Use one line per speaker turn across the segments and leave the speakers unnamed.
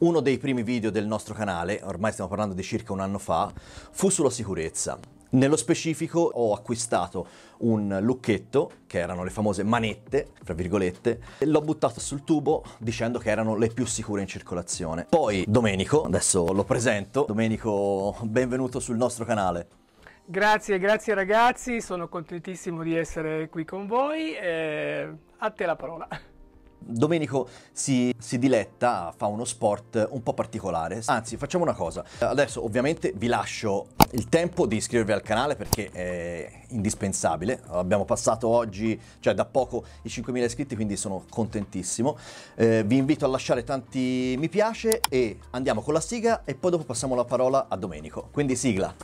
Uno dei primi video del nostro canale, ormai stiamo parlando di circa un anno fa, fu sulla sicurezza. Nello specifico ho acquistato un lucchetto, che erano le famose manette, tra virgolette, e l'ho buttato sul tubo dicendo che erano le più sicure in circolazione. Poi Domenico, adesso lo presento. Domenico, benvenuto sul nostro canale.
Grazie, grazie ragazzi, sono contentissimo di essere qui con voi. Eh, a te la parola.
Domenico si, si, diletta, fa uno sport un po' particolare. Anzi, facciamo una cosa. Adesso ovviamente vi lascio il tempo di iscrivervi al canale perché è indispensabile. Abbiamo passato oggi, cioè da poco, i 5.000 iscritti, quindi sono contentissimo. Eh, vi invito a lasciare tanti mi piace e andiamo con la sigla e poi dopo passiamo la parola a Domenico. Quindi sigla.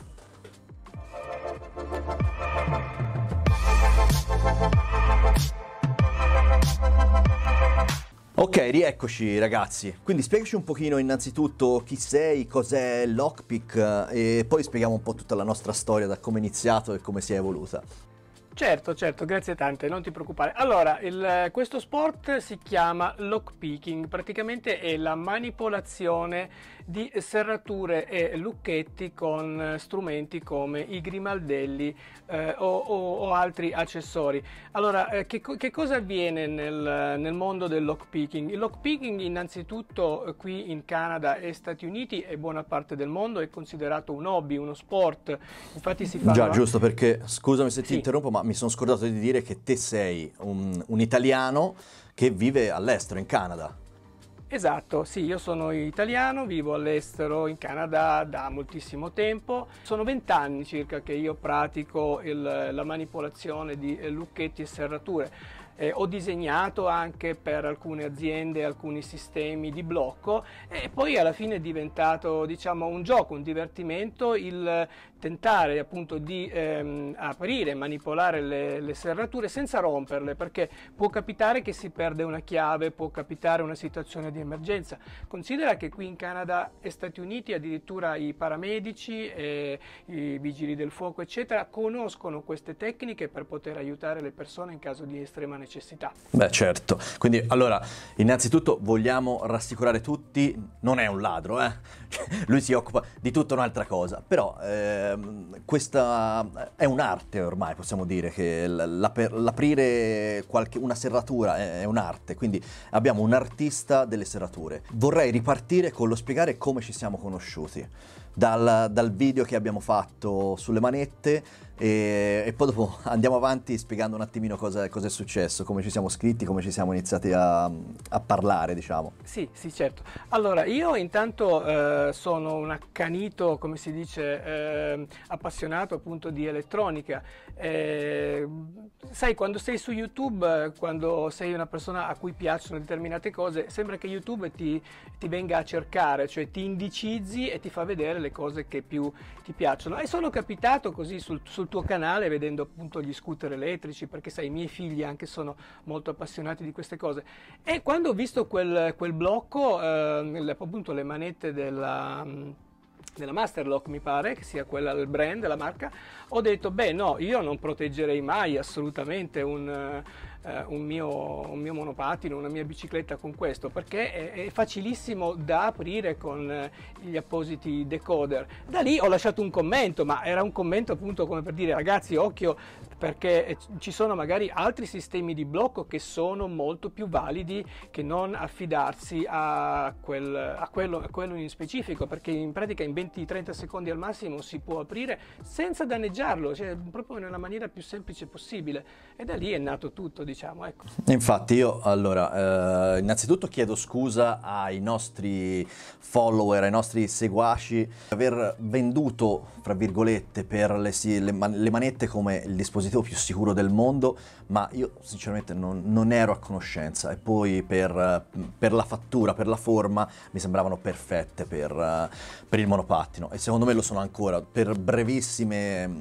Ok, rieccoci ragazzi. Quindi spiegaci un pochino innanzitutto chi sei, cos'è Lockpick eh, e poi spieghiamo un po' tutta la nostra storia da come è iniziato e come si è evoluta.
Certo, certo, grazie tante, non ti preoccupare. Allora, il, questo sport si chiama lockpicking, praticamente è la manipolazione di serrature e lucchetti con eh, strumenti come i grimaldelli eh, o, o, o, altri accessori. Allora, eh, che, che, cosa avviene nel, nel, mondo del lockpicking? Il lockpicking innanzitutto eh, qui in Canada e Stati Uniti e buona parte del mondo è considerato un hobby, uno sport, infatti si fa... Già, giusto,
perché scusami se ti sì. interrompo, ma mi sono scordato di dire che te sei un, un italiano che vive all'estero, in Canada.
Esatto, sì, io sono italiano, vivo all'estero in Canada da moltissimo tempo. Sono vent'anni circa che io pratico il, la manipolazione di lucchetti e serrature. Eh, ho disegnato anche per alcune aziende alcuni sistemi di blocco e poi alla fine è diventato diciamo un gioco, un divertimento il tentare appunto di ehm, aprire, manipolare le, le, serrature senza romperle perché può capitare che si perde una chiave, può capitare una situazione di emergenza. Considera che qui in Canada e Stati Uniti addirittura i paramedici, eh, i vigili del fuoco eccetera conoscono queste tecniche per poter aiutare le persone in caso di estrema
necessità. Beh certo, quindi allora innanzitutto vogliamo rassicurare tutti, non è un ladro, eh? lui si occupa di tutta un'altra cosa, però... Eh, Ehm, questa è un'arte ormai, possiamo dire, che l'aprire qualche, una serratura è, un'arte, quindi abbiamo un artista delle serrature. Vorrei ripartire con lo spiegare come ci siamo conosciuti, dal, dal video che abbiamo fatto sulle manette e, e, poi dopo andiamo avanti spiegando un attimino cosa, cosa, è successo, come ci siamo scritti, come ci siamo iniziati a, a parlare, diciamo.
Sì, sì, certo. Allora, io intanto eh, sono un accanito, come si dice, eh, appassionato appunto di elettronica. Eh, sai, quando sei su YouTube, quando sei una persona a cui piacciono determinate cose, sembra che YouTube ti, ti venga a cercare, cioè ti indicizzi e ti fa vedere le cose che più ti piacciono. È solo capitato così sul, sul sul tuo canale vedendo appunto gli scooter elettrici, perché sai, i miei figli anche sono molto appassionati di queste cose. E quando ho visto quel, quel blocco, eh, appunto le manette della della Masterlock mi pare che sia quella del brand, della marca, ho detto beh no, io non proteggerei mai assolutamente un, eh, un mio, un mio monopattino, una mia bicicletta con questo, perché è, è facilissimo da aprire con eh, gli appositi decoder. Da lì ho lasciato un commento, ma era un commento appunto come per dire ragazzi occhio perché ci sono magari altri sistemi di blocco che sono molto più validi che non affidarsi a, quel, a, quello, a quello, in specifico, perché in pratica in 20-30 secondi al massimo si può aprire senza danneggiarlo, cioè proprio nella maniera più semplice possibile. E da lì è nato tutto, diciamo. Ecco.
Infatti io allora, eh, innanzitutto chiedo scusa ai nostri follower, ai nostri seguaci, aver venduto, fra virgolette, per le, le, le manette come il dispositivo dispositivo più sicuro del mondo, ma io sinceramente non, non ero a conoscenza e poi per, per, la fattura, per la forma, mi sembravano perfette per, per il monopattino e secondo me lo sono ancora, per brevissime eh,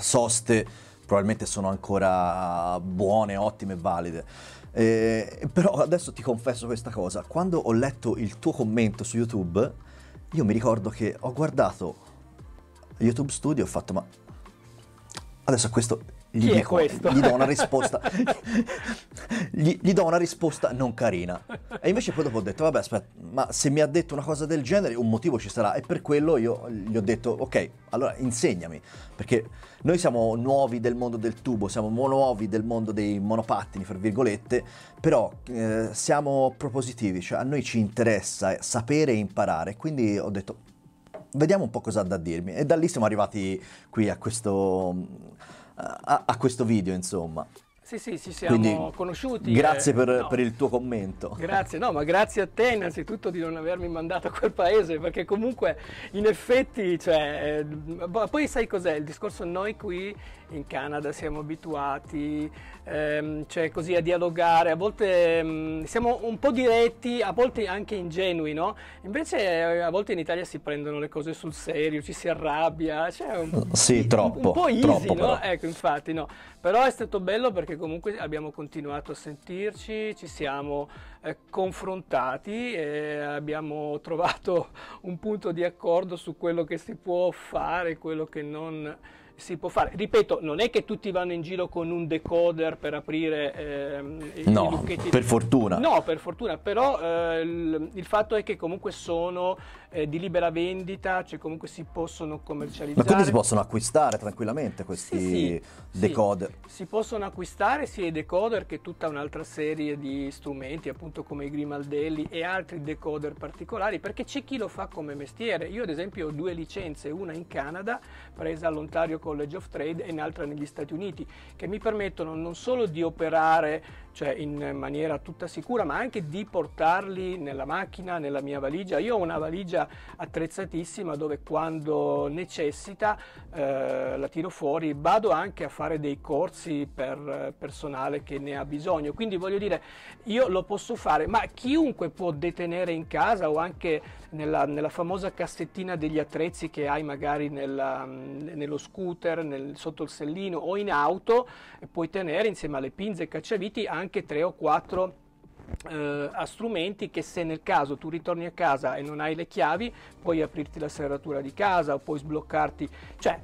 soste probabilmente sono ancora buone, ottime e valide. Eh, però adesso ti confesso questa cosa, quando ho letto il tuo commento su YouTube, io mi ricordo che ho guardato YouTube Studio e ho fatto ma Adesso questo gli, Chi dico, questo? gli do una risposta. gli, gli, do una risposta non carina. E invece poi dopo ho detto, vabbè, aspetta, ma se mi ha detto una cosa del genere, un motivo ci sarà. E per quello io gli ho detto, ok, allora insegnami. Perché noi siamo nuovi del mondo del tubo, siamo nuovi del mondo dei monopattini, fra virgolette, però eh, siamo propositivi, cioè a noi ci interessa eh, sapere e imparare. Quindi ho detto, vediamo un po' cosa ha da dirmi. E da lì siamo arrivati qui a questo, a, a questo video, insomma.
Sì, sì, ci siamo Quindi, conosciuti. Grazie eh, per, no. per,
il tuo commento.
Grazie, no, ma grazie a te innanzitutto di non avermi mandato a quel paese, perché comunque in effetti, cioè, eh, poi sai cos'è? Il discorso noi qui in Canada siamo abituati ehm, cioè così a dialogare, a volte ehm, siamo un po' diretti, a volte anche ingenui, no? Invece eh, a volte in Italia si prendono le cose sul serio, ci si arrabbia, cioè un,
sì, troppo, un po' easy, troppo, no? Però.
Ecco, infatti, no. Però è stato bello perché comunque abbiamo continuato a sentirci, ci siamo eh, confrontati e abbiamo trovato un punto di accordo su quello che si può fare, quello che non si può fare. Ripeto, non è che tutti vanno in giro con un decoder per aprire ehm, i, no, i lucchetti. per fortuna. No, per fortuna, però eh, il, il, fatto è che comunque sono eh, di libera vendita, cioè comunque si possono commercializzare. Ma quindi si possono
acquistare tranquillamente questi sì, sì, decoder?
Sì. Si possono acquistare sia i decoder che tutta un'altra serie di strumenti, appunto come i grimaldelli e altri decoder particolari, perché c'è chi lo fa come mestiere. Io ad esempio ho due licenze, una in Canada, presa all'Ontario College of Trade, e un'altra negli Stati Uniti, che mi permettono non solo di operare cioè in maniera tutta sicura, ma anche di portarli nella macchina, nella mia valigia. Io ho una valigia attrezzatissima dove quando necessita eh, la tiro fuori, vado anche a fare dei corsi per eh, personale che ne ha bisogno, quindi voglio dire io lo posso fare, ma chiunque può detenere in casa o anche nella, nella famosa cassettina degli attrezzi che hai magari nella, nello scooter, nel, sotto il sellino o in auto, puoi tenere insieme alle pinze e cacciaviti anche tre o quattro eh, a strumenti che se nel caso tu ritorni a casa e non hai le chiavi puoi aprirti la serratura di casa o puoi sbloccarti cioè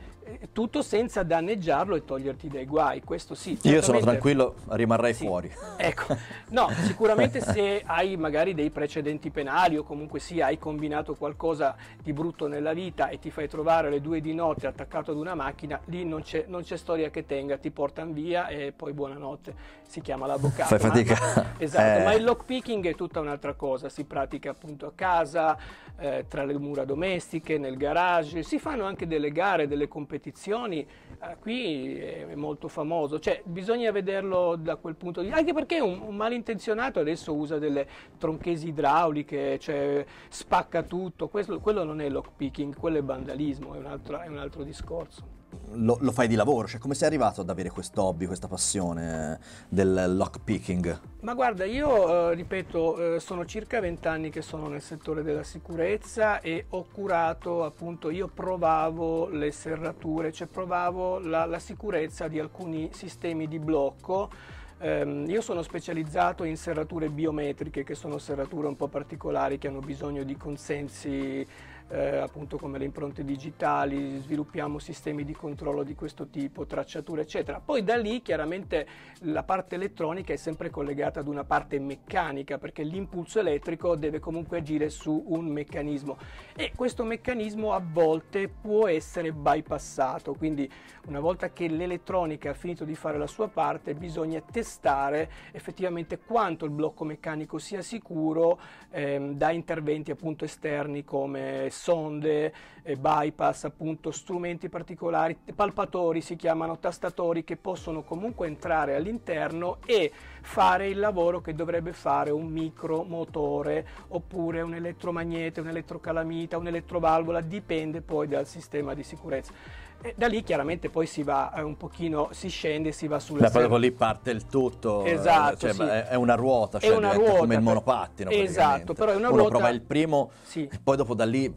tutto senza danneggiarlo e toglierti dai guai, questo sì. Io sono tranquillo,
rimarrei sì. fuori.
Ecco, no, sicuramente se hai magari dei precedenti penali o comunque sì, hai combinato qualcosa di brutto nella vita e ti fai trovare alle due di notte attaccato ad una macchina, lì non c'è, storia che tenga, ti portano via e poi buonanotte, si chiama l'avvocato. Fai fatica. Ah, ma, esatto, eh. ma il lockpicking è tutta un'altra cosa, si pratica appunto a casa, eh, tra le mura domestiche, nel garage, si fanno anche delle gare, delle competizioni competizioni, eh, qui è molto famoso, cioè bisogna vederlo da quel punto di vista, anche perché un, un, malintenzionato adesso usa delle tronchesi idrauliche, cioè spacca tutto, Questo, quello non è lockpicking, quello è vandalismo, è è un altro discorso
lo, lo, fai di lavoro? Cioè, come sei arrivato ad avere questo hobby, questa passione del lockpicking?
Ma guarda, io eh, ripeto, eh, sono circa vent'anni che sono nel settore della sicurezza e ho curato, appunto, io provavo le serrature, cioè provavo la, la sicurezza di alcuni sistemi di blocco. Eh, io sono specializzato in serrature biometriche, che sono serrature un po' particolari che hanno bisogno di consensi eh, appunto come le impronte digitali, sviluppiamo sistemi di controllo di questo tipo, tracciature eccetera. Poi da lì chiaramente la parte elettronica è sempre collegata ad una parte meccanica perché l'impulso elettrico deve comunque agire su un meccanismo e questo meccanismo a volte può essere bypassato, quindi una volta che l'elettronica ha finito di fare la sua parte bisogna testare effettivamente quanto il blocco meccanico sia sicuro ehm, da interventi appunto esterni come sonde, eh, bypass, appunto strumenti particolari, palpatori si chiamano, tastatori che possono comunque entrare all'interno e fare il lavoro che dovrebbe fare un micromotore oppure un elettromagnete, un elettrocalamita, un'elettrovalvola, dipende poi dal sistema di sicurezza. E da lì chiaramente poi si va eh, un pochino, si scende, si va sulla... Da Dopo
lì parte il tutto, eh, esatto, cioè, sì. è una ruota, cioè è una ruota, come il monopattino Esatto,
però è una ruota... Uno prova il
primo sì. e poi dopo da lì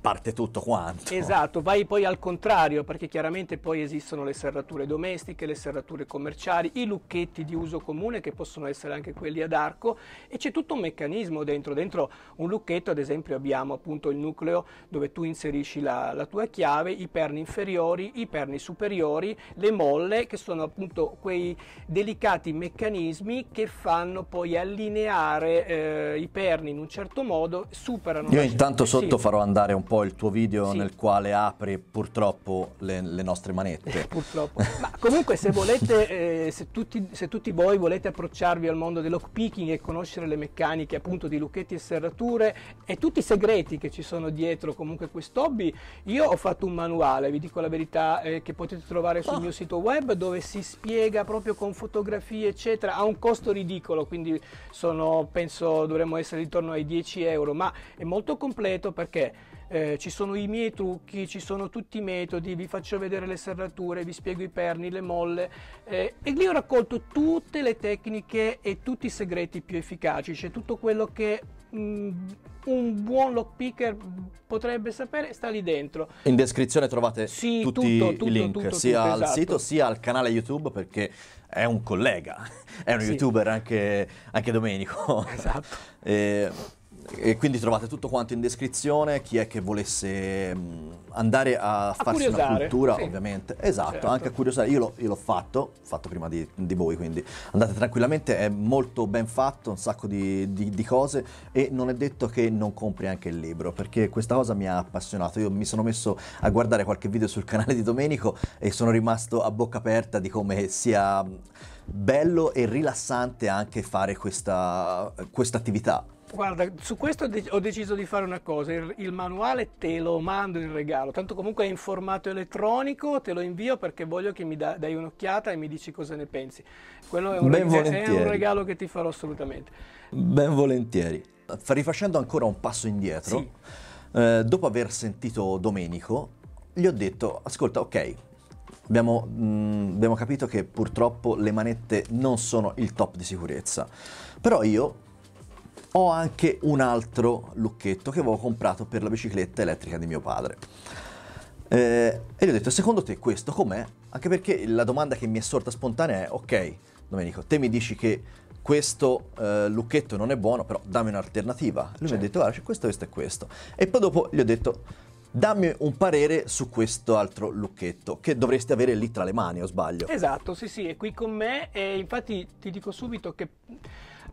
parte tutto quanto.
Esatto, vai poi al contrario perché chiaramente poi esistono le serrature domestiche, le serrature commerciali, i lucchetti di uso comune che possono essere anche quelli ad arco e c'è tutto un meccanismo dentro, dentro un lucchetto ad esempio abbiamo appunto il nucleo dove tu inserisci la, la tua chiave, i perni inferiori, inferiori, i perni superiori, le molle, che sono appunto quei delicati meccanismi che fanno poi allineare eh, i perni in un certo modo, superano... Io intanto sotto sì. farò
andare un po' il tuo video sì. nel quale apri purtroppo le, le nostre manette. purtroppo.
Ma comunque se volete, eh, se, tutti, se tutti voi volete approcciarvi al mondo picking e conoscere le meccaniche appunto di lucchetti e serrature e tutti i segreti che ci sono dietro comunque questo hobby, io ho fatto un manuale, vi dico la verità eh, che potete trovare sul oh. mio sito web dove si spiega proprio con fotografie eccetera a un costo ridicolo quindi sono, penso dovremmo essere intorno ai 10 euro ma è molto completo perché eh, ci sono i miei trucchi, ci sono tutti i metodi, vi faccio vedere le serrature, vi spiego i perni, le molle eh, e lì ho raccolto tutte le tecniche e tutti i segreti più efficaci, c'è tutto quello che un buon lockpicker potrebbe sapere sta lì dentro.
In descrizione trovate sì, tutti tutto, tutto, i link tutto, sia al esatto. sito sia al canale YouTube perché è un collega, è un sì. youtuber anche, anche Domenico. Esatto. e... Eh, e quindi trovate tutto quanto in descrizione, chi è che volesse mm, andare a, a farsi una cultura, sì. ovviamente. Esatto, certo. anche a curiosare. Io, l'ho, io l'ho fatto, fatto prima di, di, voi, quindi andate tranquillamente, è molto ben fatto, un sacco di, di, di, cose e non è detto che non compri anche il libro, perché questa cosa mi ha appassionato. Io mi sono messo a guardare qualche video sul canale di Domenico e sono rimasto a bocca aperta di come sia bello e rilassante anche fare questa attività.
Guarda, su questo ho deciso di fare una cosa, il, il, manuale te lo mando in regalo, tanto comunque è in formato elettronico, te lo invio perché voglio che mi da, dai un'occhiata e mi dici cosa ne pensi. Quello è un, regalo, è un regalo che ti farò assolutamente.
Ben volentieri. Rifacendo ancora un passo indietro, sì. eh, dopo aver sentito Domenico, gli ho detto, ascolta, ok, abbiamo, mh, mm, abbiamo capito che purtroppo le manette non sono il top di sicurezza, però io ho anche un altro lucchetto che avevo comprato per la bicicletta elettrica di mio padre. Eh, e gli ho detto, secondo te questo com'è? Anche perché la domanda che mi è sorta spontanea è, ok, Domenico, te mi dici che questo eh, lucchetto non è buono, però dammi un'alternativa. Lui certo. mi ha detto, guarda, c'è questo, questo e questo. E poi dopo gli ho detto, dammi un parere su questo altro lucchetto che dovresti avere lì tra le mani, o sbaglio?
Esatto, sì, sì, è qui con me e infatti ti dico subito che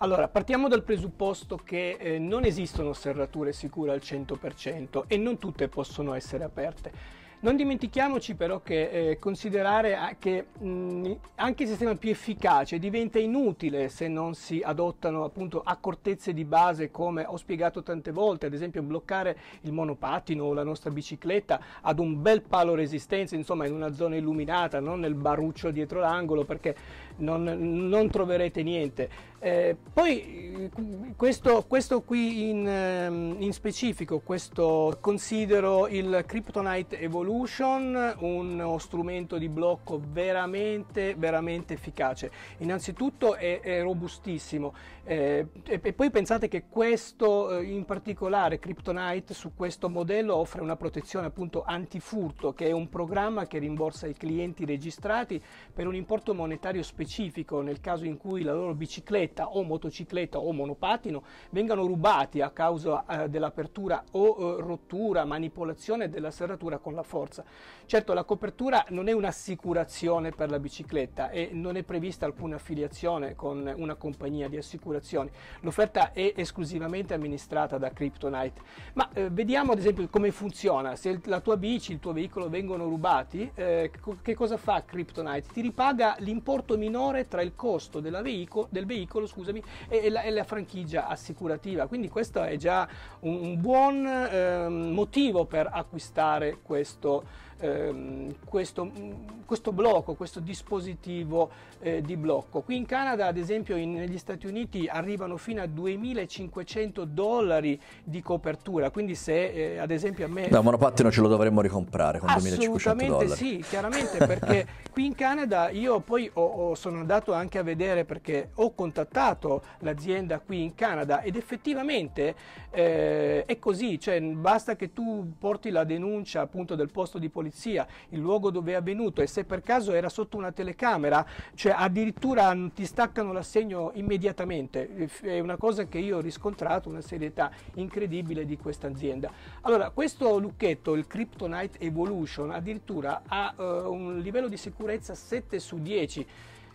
allora, partiamo dal presupposto che eh, non esistono serrature sicure al 100% e non tutte possono essere aperte. Non dimentichiamoci però che eh, considerare che mh, anche il sistema più efficace diventa inutile se non si adottano appunto accortezze di base come ho spiegato tante volte, ad esempio bloccare il monopattino o la nostra bicicletta ad un bel palo resistenza, insomma in una zona illuminata, non nel baruccio dietro l'angolo perché non, non troverete niente. Eh, poi questo, questo qui in, ehm, in, specifico, questo considero il Kryptonite Evolution uno strumento di blocco veramente, veramente efficace. Innanzitutto è, è robustissimo eh, e, e, poi pensate che questo eh, in particolare, Kryptonite, su questo modello offre una protezione appunto antifurto, che è un programma che rimborsa i clienti registrati per un importo monetario specifico nel caso in cui la loro bicicletta o motocicletta o monopatino vengano rubati a causa eh, dell'apertura o eh, rottura, manipolazione della serratura con la forza. Certo, la copertura non è un'assicurazione per la bicicletta e non è prevista alcuna affiliazione con una compagnia di assicurazione valuazioni. L'offerta è esclusivamente amministrata da Kryptonite. Ma eh, vediamo ad esempio come funziona. Se la tua bici, il tuo veicolo vengono rubati, eh, che cosa fa Kryptonite? Ti ripaga l'importo minore tra il costo veico- del veicolo scusami, e, e, la, e, la, franchigia assicurativa. Quindi questo è già un, un buon eh, motivo per acquistare questo veicolo. Ehm, questo, mm, questo, blocco, questo dispositivo eh, di blocco. Qui in Canada, ad esempio, in, negli Stati Uniti arrivano fino a 2.500 dollari di copertura, quindi se eh, ad esempio a me... Da
monopattino ce lo dovremmo ricomprare con 2.500 dollari. sì,
chiaramente perché qui in Canada io poi ho, ho, sono andato anche a vedere perché ho contattato l'azienda qui in Canada ed effettivamente eh, è così, cioè basta che tu porti la denuncia appunto del posto di polizia polizia, il luogo dove è avvenuto e se per caso era sotto una telecamera, cioè addirittura ti staccano l'assegno immediatamente. È una cosa che io ho riscontrato, una serietà incredibile di questa azienda. Allora, questo lucchetto, il Kryptonite Evolution, addirittura ha eh, un livello di sicurezza 7 su 10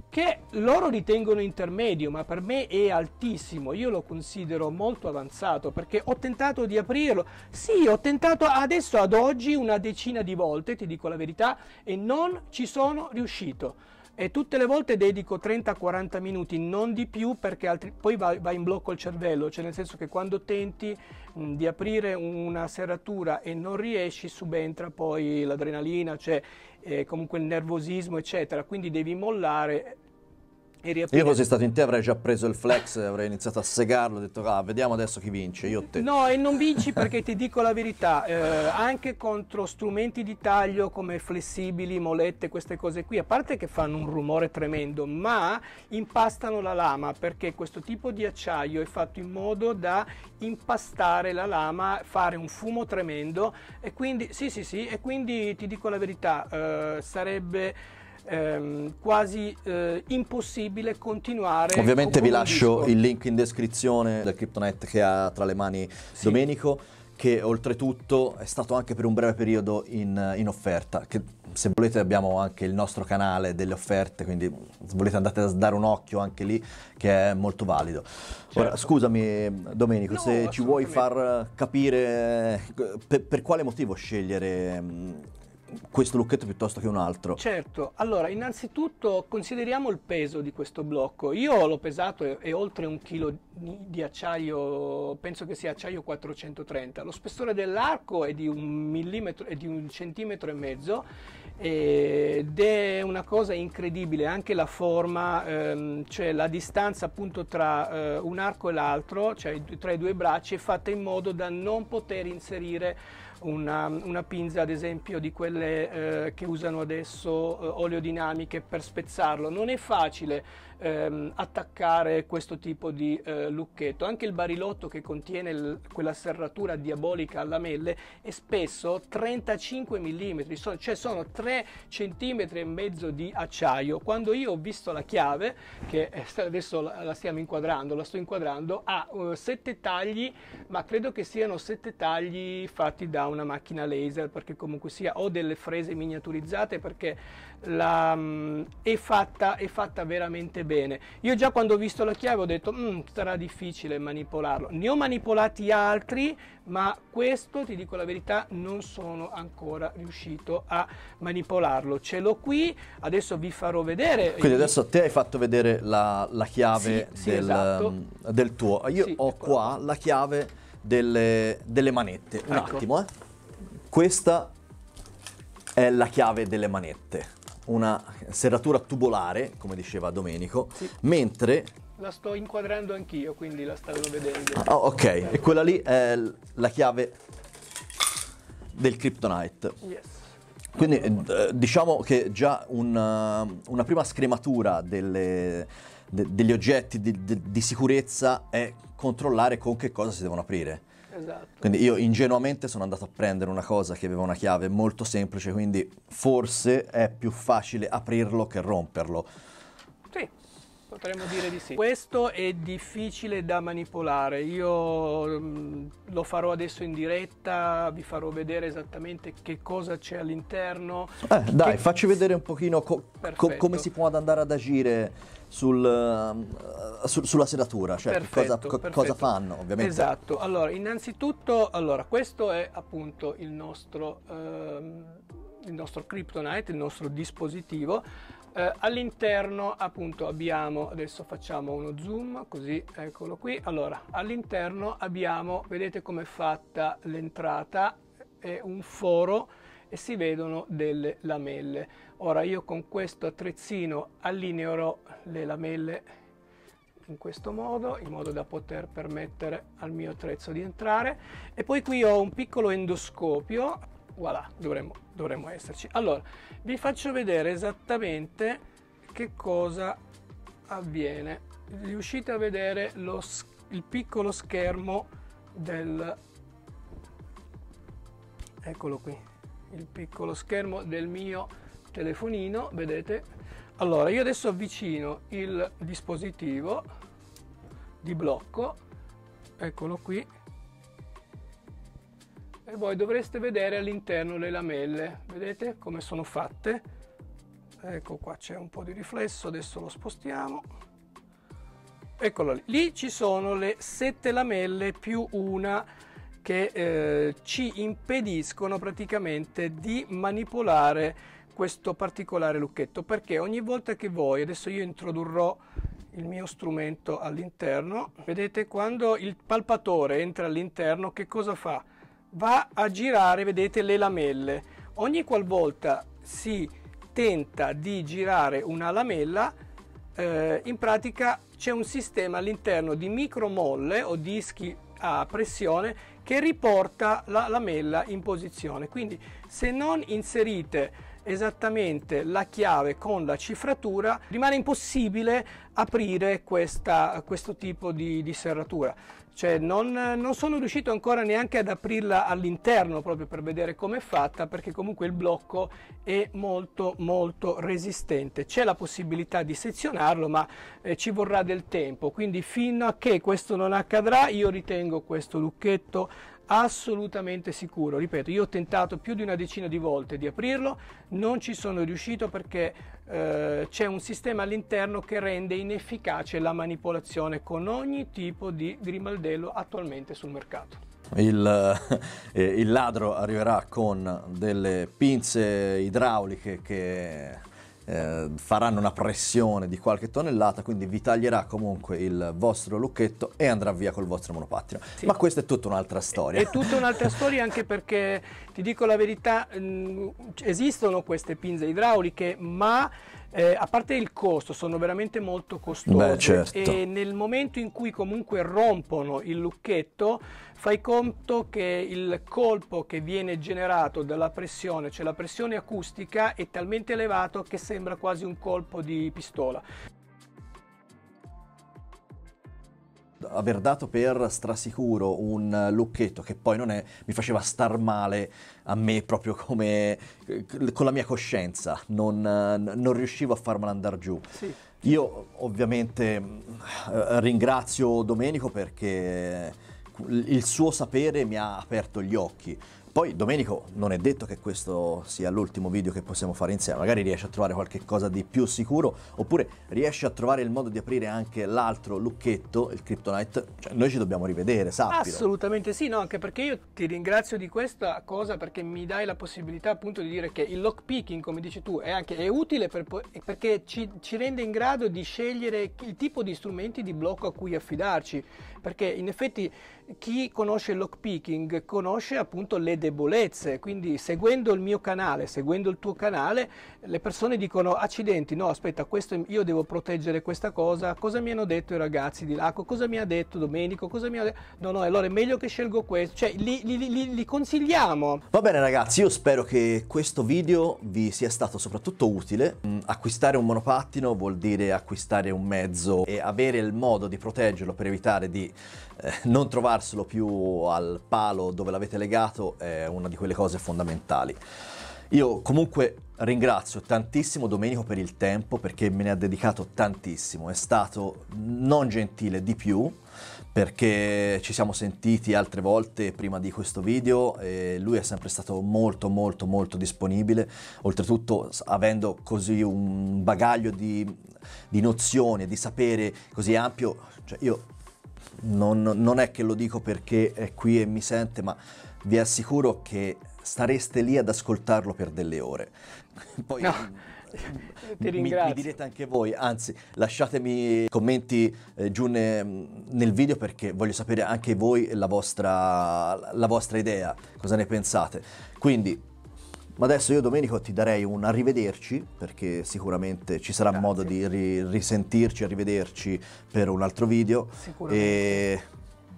che loro ritengono intermedio, ma per me è altissimo, io lo considero molto avanzato perché ho tentato di aprirlo, sì, ho tentato adesso ad oggi una decina di volte, ti dico la verità, e non ci sono riuscito e tutte le volte dedico 30-40 minuti, non di più perché altri, poi va, va, in blocco il cervello, cioè nel senso che quando tenti mh, mm, di aprire una serratura e non riesci subentra poi l'adrenalina, cioè eh, comunque il nervosismo eccetera, quindi devi mollare io fossi stato in te avrei
già preso il flex, avrei iniziato a segarlo, ho detto ah, vediamo adesso chi vince, io te.
No, e non vinci perché ti dico la verità, eh, anche contro strumenti di taglio come flessibili, molette, queste cose qui, a parte che fanno un rumore tremendo, ma impastano la lama perché questo tipo di acciaio è fatto in modo da impastare la lama, fare un fumo tremendo e quindi, sì sì sì, e quindi ti dico la verità, eh, sarebbe ehm, quasi eh, impossibile continuare. Ovviamente vi lascio disco. il
link in descrizione del CryptoNet che ha tra le mani sì. Domenico che oltretutto è stato anche per un breve periodo in, in offerta, che se volete abbiamo anche il nostro canale delle offerte, quindi se volete andate a dare un occhio anche lì che è molto valido. Certo. Ora, scusami Domenico, no, se ci vuoi far eh, capire eh, per, per quale motivo scegliere mm, questo lucchetto piuttosto che un altro?
Certo, allora innanzitutto consideriamo il peso di questo blocco. Io l'ho pesato e, e oltre un chilo di acciaio, penso che sia acciaio 430. Lo spessore dell'arco è di un millimetro, è di un centimetro e mezzo ed è una cosa incredibile anche la forma ehm, cioè la distanza appunto tra eh, un arco e l'altro cioè tra i due bracci è fatta in modo da non poter inserire una, una pinza ad esempio di quelle eh, che usano adesso eh, oleodinamiche per spezzarlo. Non è facile ehm, attaccare questo tipo di eh, lucchetto. Anche il barilotto che contiene il, quella serratura diabolica a lamelle è spesso 35 mm, so, cioè sono 3 cm e mezzo di acciaio. Quando io ho visto la chiave, che eh, adesso la, la stiamo inquadrando, la sto inquadrando, ha 7 eh, tagli, ma credo che siano 7 tagli fatti da un una macchina laser perché comunque sia o delle frese miniaturizzate perché la, mh, mm, è, fatta, è, fatta, veramente bene. Io già quando ho visto la chiave ho detto mm, sarà difficile manipolarlo. Ne ho manipolati altri ma questo ti dico la verità non sono ancora riuscito a manipolarlo. Ce l'ho qui, adesso vi farò vedere. Quindi adesso
te hai fatto vedere la, la chiave sì, del, sì, esatto. del, tuo. Io sì, ho ecco. qua la chiave delle, delle manette. Ecco. Un attimo, eh. Questa è la chiave delle manette, una serratura tubolare, come diceva Domenico, sì. mentre...
La sto inquadrando anch'io, quindi la stanno vedendo. Ah, oh, ok, e
quella lì è la chiave del Kryptonite. Yes. Quindi eh, diciamo che già una, eh, una prima scrematura delle, de, degli oggetti di, de, di sicurezza è controllare con che cosa si devono aprire. Esatto. Quindi io ingenuamente sono andato a prendere una cosa che aveva una chiave molto semplice, quindi forse è più facile aprirlo che romperlo.
Sì. Potremmo dire di sì. Questo è difficile da manipolare, io mm, lo farò adesso in diretta, vi farò vedere esattamente che cosa c'è all'interno.
Eh, che... dai, facci vedere un pochino co co come si può andare ad agire sul, eh, su, sulla sedatura, cioè perfetto, cosa, perfetto. cosa, fanno ovviamente. Esatto,
allora innanzitutto allora, questo è appunto il nostro, ehm, il nostro Kryptonite, il nostro dispositivo eh, all'interno appunto abbiamo adesso facciamo uno zoom così eccolo qui allora all'interno abbiamo vedete com'è fatta l'entrata è un foro e si vedono delle lamelle ora io con questo attrezzino allineerò le lamelle in questo modo in modo da poter permettere al mio attrezzo di entrare e poi qui ho un piccolo endoscopio voilà, dovremmo, dovremmo esserci. Allora, vi faccio vedere esattamente che cosa avviene. Riuscite a vedere lo, il piccolo schermo del... Eccolo qui, il piccolo schermo del mio telefonino, vedete? Allora, io adesso avvicino il dispositivo di blocco, eccolo qui, e voi dovreste vedere all'interno le lamelle vedete come sono fatte ecco qua c'è un po' di riflesso adesso lo spostiamo eccolo lì lì ci sono le sette lamelle più una che eh, ci impediscono praticamente di manipolare questo particolare lucchetto perché ogni volta che voi adesso io introdurrò il mio strumento all'interno vedete quando il palpatore entra all'interno che cosa fa va a girare, vedete, le lamelle. Ogni qualvolta si tenta di girare una lamella, eh, in pratica c'è un sistema all'interno di micromolle o dischi a pressione che riporta la lamella in posizione. Quindi se non inserite esattamente la chiave con la cifratura rimane impossibile aprire questa, questo tipo di, di serratura cioè non, non, sono riuscito ancora neanche ad aprirla all'interno proprio per vedere come è fatta perché comunque il blocco è molto molto resistente c'è la possibilità di sezionarlo ma eh, ci vorrà del tempo quindi fino a che questo non accadrà io ritengo questo lucchetto assolutamente sicuro. Ripeto, io ho tentato più di una decina di volte di aprirlo, non ci sono riuscito perché eh, c'è un sistema all'interno che rende inefficace la manipolazione con ogni tipo di grimaldello attualmente sul mercato.
Il, eh, il ladro arriverà con delle pinze idrauliche che eh, faranno una pressione di qualche tonnellata, quindi vi taglierà comunque il vostro lucchetto e andrà via col vostro monopattino. Sì. Ma questa è tutta un'altra storia. È, è tutta
un'altra storia anche perché, ti dico la verità, mh, mm, esistono queste pinze idrauliche, ma eh, a parte il costo, sono veramente molto costose Beh, certo. e nel momento in cui comunque rompono il lucchetto fai conto che il colpo che viene generato dalla pressione, cioè la pressione acustica, è talmente elevato che sembra quasi un colpo di pistola.
aver dato per strasicuro un lucchetto che poi non è, mi faceva star male a me proprio come con la mia coscienza, non, non riuscivo a farmela andare giù. Sì. Io ovviamente eh, ringrazio Domenico perché il suo sapere mi ha aperto gli occhi, poi Domenico non è detto che questo sia l'ultimo video che possiamo fare insieme, magari riesci a trovare qualche cosa di più sicuro oppure riesci a trovare il modo di aprire anche l'altro lucchetto, il Kryptonite, cioè, noi ci dobbiamo rivedere, sappilo.
Assolutamente sì, no, anche perché io ti ringrazio di questa cosa perché mi dai la possibilità appunto di dire che il lockpicking, come dici tu, è, anche, è utile per, perché ci, ci rende in grado di scegliere il tipo di strumenti di blocco a cui affidarci, perché in effetti chi conosce il lockpicking conosce appunto le debolezze, quindi seguendo il mio canale, seguendo il tuo canale, le persone dicono accidenti, no aspetta, questo, io devo proteggere questa cosa, cosa mi hanno detto i ragazzi di Laco, cosa mi ha detto Domenico, cosa mi ha detto... No, no, allora è meglio che scelgo questo, cioè li, li, li, li consigliamo.
Va bene ragazzi, io spero che questo video vi sia stato soprattutto utile. Mm, acquistare un monopattino vuol dire acquistare un mezzo e avere il modo di proteggerlo per evitare di eh, non trovarselo più al palo dove l'avete legato è una di quelle cose fondamentali. Io comunque ringrazio tantissimo Domenico per il tempo perché me ne ha dedicato tantissimo, è stato non gentile di più perché ci siamo sentiti altre volte prima di questo video e lui è sempre stato molto molto molto disponibile, oltretutto avendo così un bagaglio di, di nozioni, di sapere così ampio, cioè io non, non è che lo dico perché è qui e mi sente ma vi assicuro che stareste lì ad ascoltarlo per delle ore. Poi no,
mi, mi, direte
anche voi, anzi lasciatemi commenti eh, giù ne, nel video perché voglio sapere anche voi la vostra, la vostra idea, cosa ne pensate. Quindi ma adesso io Domenico ti darei un arrivederci perché sicuramente ci sarà Grazie. modo di ri- risentirci, arrivederci per un altro video. Sicuramente. E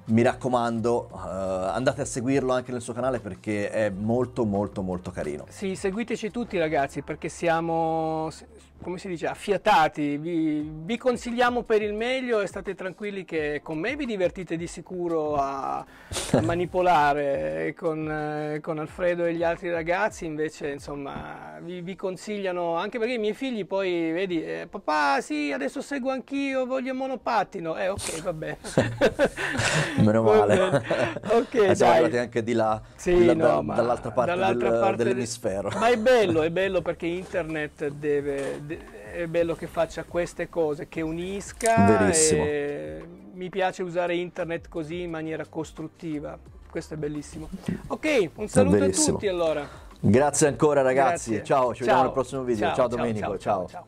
mi raccomando, uh, andate a seguirlo anche nel suo canale perché è molto molto molto carino.
Sì, seguiteci tutti ragazzi perché siamo come si dice, affiatati, vi, vi, consigliamo per il meglio e state tranquilli che con me vi divertite di sicuro a, manipolare con, eh, con, Alfredo e gli altri ragazzi, invece insomma vi, vi consigliano, anche perché i miei figli poi, vedi, eh, papà sì, adesso seguo anch'io, voglio il monopattino, eh ok, vabbè.
Meno male.
ok, eh, dai. anche
di là, sì, di là no, da, dall'altra parte, dall'altra del, parte dell'emisfero. Ma è
bello, è bello perché internet deve è bello che faccia queste cose, che unisca. mi piace usare internet così in maniera costruttiva. Questo è bellissimo. Ok, un saluto a tutti allora.
Grazie ancora ragazzi. Grazie. Ciao, ci ciao. vediamo al prossimo video. Ciao, ciao Domenico, ciao. ciao. ciao.